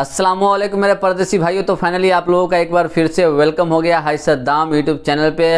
असलम मेरे परदेसी भाइयों तो फाइनली आप लोगों का एक बार फिर से वेलकम हो गया हाई सद्दाम यूट्यूब चैनल पे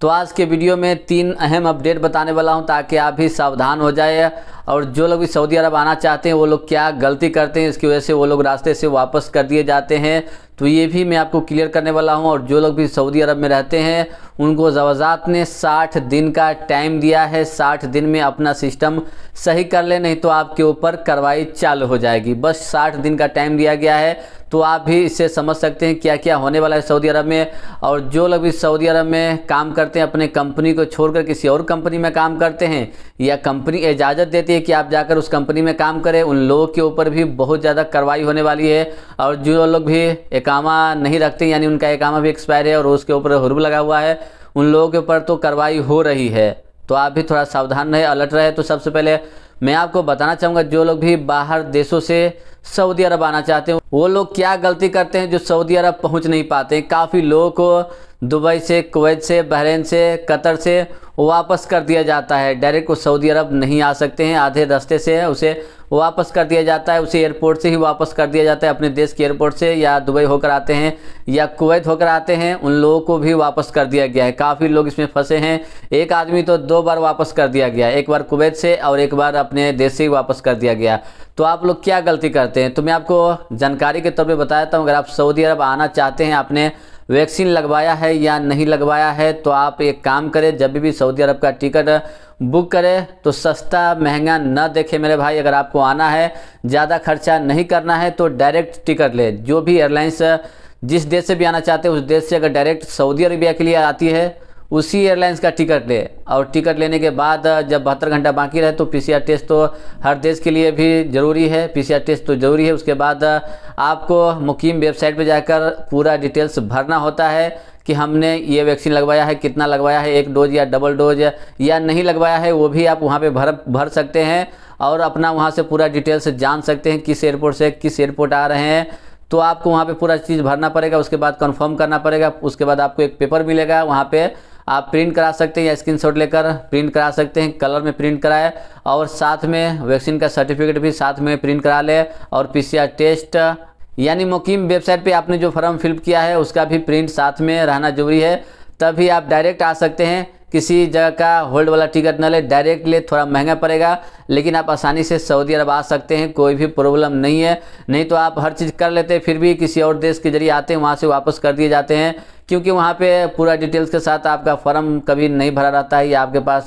तो आज के वीडियो में तीन अहम अपडेट बताने वाला हूं ताकि आप भी सावधान हो जाए और जो लोग भी सऊदी अरब आना चाहते हैं वो लोग क्या गलती करते हैं इसकी वजह से वो लोग रास्ते से वापस कर दिए जाते हैं तो ये भी मैं आपको क्लियर करने वाला हूँ और जो लोग भी सऊदी अरब में रहते हैं उनको जवाजात ने 60 दिन का टाइम दिया है 60 दिन में अपना सिस्टम सही कर ले नहीं तो आपके ऊपर कार्रवाई चालू हो जाएगी बस 60 दिन का टाइम दिया गया है तो आप भी इससे समझ सकते हैं क्या क्या होने वाला है सऊदी अरब में और जो लोग भी सऊदी अरब में काम करते हैं अपने कंपनी को छोड़कर किसी और कंपनी में काम करते हैं या कंपनी इजाज़त देती है चाहिए कि आप जाकर उस कंपनी में काम करें उन लोगों के ऊपर भी बहुत ज़्यादा कार्रवाई होने वाली है और जो लोग भी एकामा नहीं रखते यानी उनका एकामा भी एक्सपायर है और उसके ऊपर हरूब लगा हुआ है उन लोगों के ऊपर तो कार्रवाई हो रही है तो आप भी थोड़ा सावधान रहे अलर्ट रहे तो सबसे पहले मैं आपको बताना चाहूँगा जो लोग भी बाहर देशों से सऊदी अरब आना चाहते हैं वो लोग क्या गलती करते हैं जो सऊदी अरब पहुँच नहीं पाते काफ़ी लोगों को दुबई से कुवैत से बहरीन से कतर से वापस कर दिया जाता है डायरेक्ट वो सऊदी अरब नहीं आ सकते हैं आधे रास्ते से उसे वापस कर दिया जाता है उसे एयरपोर्ट से ही वापस कर दिया जाता है अपने देश के एयरपोर्ट से या दुबई होकर आते हैं या कुवैत होकर आते हैं उन लोगों को भी वापस कर दिया गया है काफ़ी लोग इसमें फंसे हैं एक आदमी तो दो बार वापस कर दिया गया एक बार कुवैत से और एक बार अपने देश से ही वापस कर दिया गया तो आप लोग क्या गलती करते हैं तो मैं आपको जानकारी के तौर पर बताता हूँ अगर आप सऊदी अरब आना चाहते हैं अपने वैक्सीन लगवाया है या नहीं लगवाया है तो आप एक काम करें जब भी सऊदी अरब का टिकट बुक करें तो सस्ता महंगा ना देखें मेरे भाई अगर आपको आना है ज़्यादा खर्चा नहीं करना है तो डायरेक्ट टिकट लें जो भी एयरलाइंस जिस देश से भी आना चाहते हैं उस देश से अगर डायरेक्ट सऊदी अरबिया के लिए आती है उसी एयरलाइंस का टिकट ले और टिकट लेने के बाद जब बहत्तर घंटा बाकी रहे तो पीसीआर टेस्ट तो हर देश के लिए भी ज़रूरी है पीसीआर टेस्ट तो ज़रूरी है उसके बाद आपको मुकीम वेबसाइट पर जाकर पूरा डिटेल्स भरना होता है कि हमने ये वैक्सीन लगवाया है कितना लगवाया है एक डोज या डबल डोज या नहीं लगवाया है वो भी आप वहाँ पर भर भर सकते हैं और अपना वहाँ से पूरा डिटेल्स जान सकते हैं किस एयरपोर्ट से किस एयरपोर्ट आ रहे हैं तो आपको वहाँ पे पूरा चीज़ भरना पड़ेगा उसके बाद कंफर्म करना पड़ेगा उसके बाद आपको एक पेपर मिलेगा वहाँ पे आप प्रिंट करा सकते हैं या स्क्रीनशॉट लेकर प्रिंट करा सकते हैं कलर में प्रिंट कराए और साथ में वैक्सीन का सर्टिफिकेट भी साथ में प्रिंट करा ले और पीसीआर टेस्ट यानी मुकीम वेबसाइट पे आपने जो फॉर्म फिल किया है उसका भी प्रिंट साथ में रहना जरूरी है तभी आप डायरेक्ट आ सकते हैं किसी जगह का होल्ड वाला टिकट न ले डायरेक्ट ले थोड़ा महंगा पड़ेगा लेकिन आप आसानी से सऊदी अरब आ सकते हैं कोई भी प्रॉब्लम नहीं है नहीं तो आप हर चीज़ कर लेते फिर भी किसी और देश के जरिए आते हैं वहाँ से वापस कर दिए जाते हैं क्योंकि वहाँ पे पूरा डिटेल्स के साथ आपका फॉर्म कभी नहीं भरा रहता है या आपके पास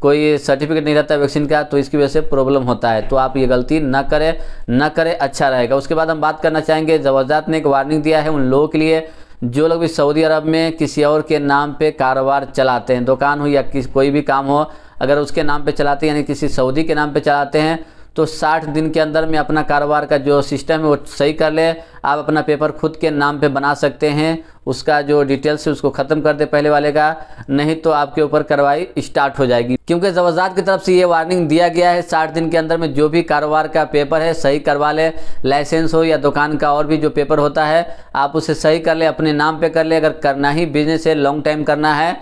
कोई सर्टिफिकेट नहीं रहता वैक्सीन का तो इसकी वजह से प्रॉब्लम होता है तो आप ये गलती ना करें ना करें अच्छा रहेगा उसके बाद हम बात करना चाहेंगे जवाजात ने एक वार्निंग दिया है उन लोगों के लिए जो लोग भी सऊदी अरब में किसी और के नाम पर कारोबार चलाते हैं दुकान हो या किस कोई भी काम हो अगर उसके नाम पर चलाते हैं यानी किसी सऊदी के नाम पर चलाते हैं तो 60 दिन के अंदर में अपना कारोबार का जो सिस्टम है वो सही कर ले आप अपना पेपर खुद के नाम पे बना सकते हैं उसका जो डिटेल्स है उसको ख़त्म कर दे पहले वाले का नहीं तो आपके ऊपर कार्रवाई स्टार्ट हो जाएगी क्योंकि जवाजात की तरफ से ये वार्निंग दिया गया है साठ दिन के अंदर में जो भी कारोबार का पेपर है सही करवा ले लाइसेंस हो या दुकान का और भी जो पेपर होता है आप उसे सही कर ले अपने नाम पर कर ले अगर करना ही बिजनेस है लॉन्ग टाइम करना है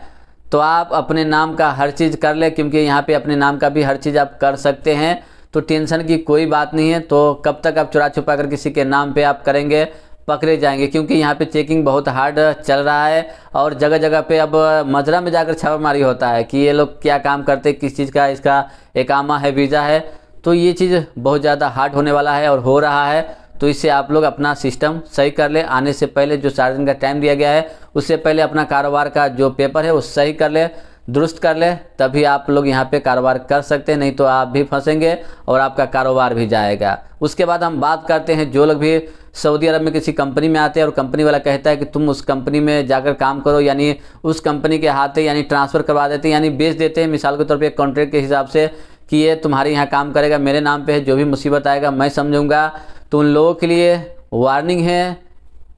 तो आप अपने नाम का हर चीज़ कर ले क्योंकि यहाँ पे अपने नाम का भी हर चीज़ आप कर सकते हैं तो टेंशन की कोई बात नहीं है तो कब तक आप चुरा छुपा कर किसी के नाम पे आप करेंगे पकड़े जाएंगे क्योंकि यहाँ पे चेकिंग बहुत हार्ड चल रहा है और जगह जगह पे अब मजरा में जाकर छापामारी होता है कि ये लोग क्या काम करते किस चीज़ का इसका एकामा है वीज़ा है तो ये चीज़ बहुत ज़्यादा हार्ड होने वाला है और हो रहा है तो इससे आप लोग अपना सिस्टम सही कर ले आने से पहले जो चार दिन का टाइम दिया गया है उससे पहले अपना कारोबार का जो पेपर है वो सही कर ले दुरुस्त कर ले तभी आप लोग यहाँ पे कारोबार कर सकते हैं नहीं तो आप भी फंसेंगे और आपका कारोबार भी जाएगा उसके बाद हम बात करते हैं जो लोग भी सऊदी अरब में किसी कंपनी में आते हैं और कंपनी वाला कहता है कि तुम उस कंपनी में जाकर काम करो यानी उस कंपनी के हाथ यानी ट्रांसफ़र करवा देते हैं यानी बेच देते हैं मिसाल के तौर पर कॉन्ट्रैक्ट के हिसाब से कि ये तुम्हारे यहाँ काम करेगा मेरे नाम पर है जो भी मुसीबत आएगा मैं समझूंगा तो उन लोगों के लिए वार्निंग है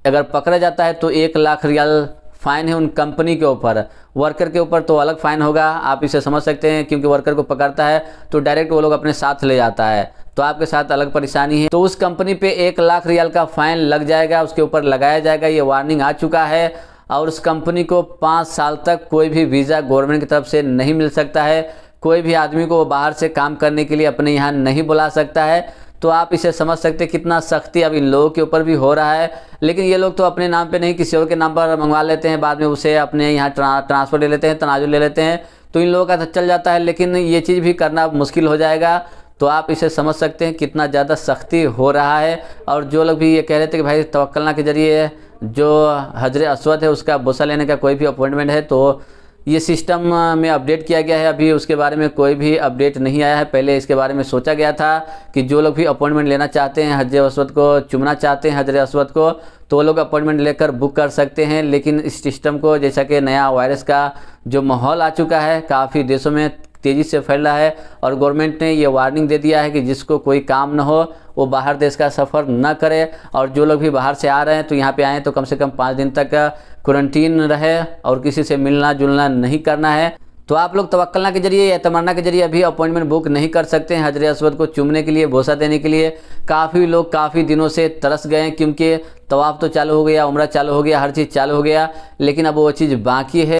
अगर पकड़ा जाता है तो एक लाख रियाल फाइन है उन कंपनी के ऊपर वर्कर के ऊपर तो अलग फाइन होगा आप इसे समझ सकते हैं क्योंकि वर्कर को पकड़ता है तो डायरेक्ट वो लोग अपने साथ ले जाता है तो आपके साथ अलग परेशानी है तो उस कंपनी पे एक लाख रियाल का फाइन लग जाएगा उसके ऊपर लगाया जाएगा ये वार्निंग आ चुका है और उस कंपनी को पाँच साल तक कोई भी वीज़ा गवर्नमेंट की तरफ से नहीं मिल सकता है कोई भी आदमी को बाहर से काम करने के लिए अपने यहाँ नहीं बुला सकता है तो आप इसे समझ सकते कितना सख्ती अब इन लोगों के ऊपर भी हो रहा है लेकिन ये लोग तो अपने नाम पे नहीं किसी और के नाम पर मंगवा लेते हैं बाद में उसे अपने यहाँ ट्रांसफ़र ले लेते हैं तनाजु ले लेते हैं तो इन लोगों का तो चल जाता है लेकिन ये चीज़ भी करना मुश्किल हो जाएगा तो आप इसे समझ सकते हैं कितना ज़्यादा सख्ती हो रहा है और जो लोग भी ये कह रहे थे कि भाई तवक्लना के ज़रिए जो हजर असवद है उसका बोसा लेने का कोई भी अपॉइंटमेंट है तो ये सिस्टम में अपडेट किया गया है अभी उसके बारे में कोई भी अपडेट नहीं आया है पहले इसके बारे में सोचा गया था कि जो लोग भी अपॉइंटमेंट लेना चाहते हैं हजर अस्वद को चुमना चाहते हैं हजर अस्वद को तो लोग अपॉइंटमेंट लेकर बुक कर सकते हैं लेकिन इस सिस्टम को जैसा कि नया वायरस का जो माहौल आ चुका है काफ़ी देशों में तेज़ी से फैल रहा है और गवर्नमेंट ने यह वार्निंग दे दिया है कि जिसको कोई काम ना हो वो बाहर देश का सफ़र न करे और जो लोग भी बाहर से आ रहे हैं तो यहाँ पे आएँ तो कम से कम पाँच दिन तक क्वारंटीन रहे और किसी से मिलना जुलना नहीं करना है तो आप लोग तवक्लना के जरिए या तमन्ना के जरिए अभी अपॉइंटमेंट बुक नहीं कर सकते हैं हजर असवद को चुमने के लिए भोसा देने के लिए काफ़ी लोग काफ़ी दिनों से तरस गए क्योंकि तवाफ़ तो चालू हो गया उम्र चालू हो गया हर चीज़ चालू हो गया लेकिन अब वो चीज़ बाकी है